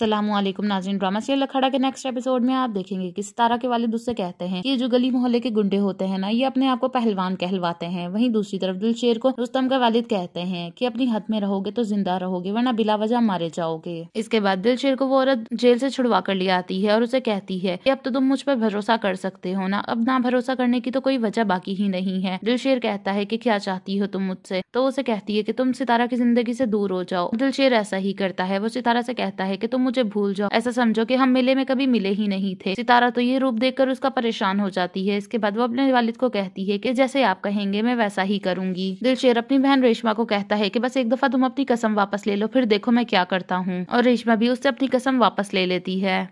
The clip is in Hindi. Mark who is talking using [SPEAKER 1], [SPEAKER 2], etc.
[SPEAKER 1] असलम नाजरीन ड्रामा सीरियल अखाड़ा के नेक्स्ट एपिसोड में आप देखेंगे कि सितारा के वाले दूसरे कहते हैं कि जो गली मोहल्ले के गुंडे होते हैं ना ये अपने आप को पहलवान कहलवाते हैं वहीं दूसरी तरफ दिलशेर को रुस्तम का वालिद कहते हैं कि अपनी हद में रहोगे तो जिंदा रहोगे वरना बिला वजह मारे जाओगे इसके बाद दिलशेर को वो औरत जेल से छुड़वा कर ले आती है और उसे कहती है की अब तो तुम मुझ पर भरोसा कर सकते हो ना अब ना भरोसा करने की तो कोई वजह बाकी ही नहीं है दिलशेर कहता है की क्या चाहती हो तुम मुझसे तो उसे कहती है की तुम सितारा की जिंदगी से दूर हो जाओ दिलशेर ऐसा ही करता है वो सितारा से कहता है की तुम मुझे भूल जाओ ऐसा समझो कि हम मेले में कभी मिले ही नहीं थे सितारा तो ये रूप देखकर उसका परेशान हो जाती है इसके बाद वो अपने वालिद को कहती है कि जैसे आप कहेंगे मैं वैसा ही करूंगी दिलशेर अपनी बहन रेशमा को कहता है कि बस एक दफा तुम अपनी कसम वापस ले लो फिर देखो मैं क्या करता हूँ और रेशमा भी उससे अपनी कसम वापस ले लेती है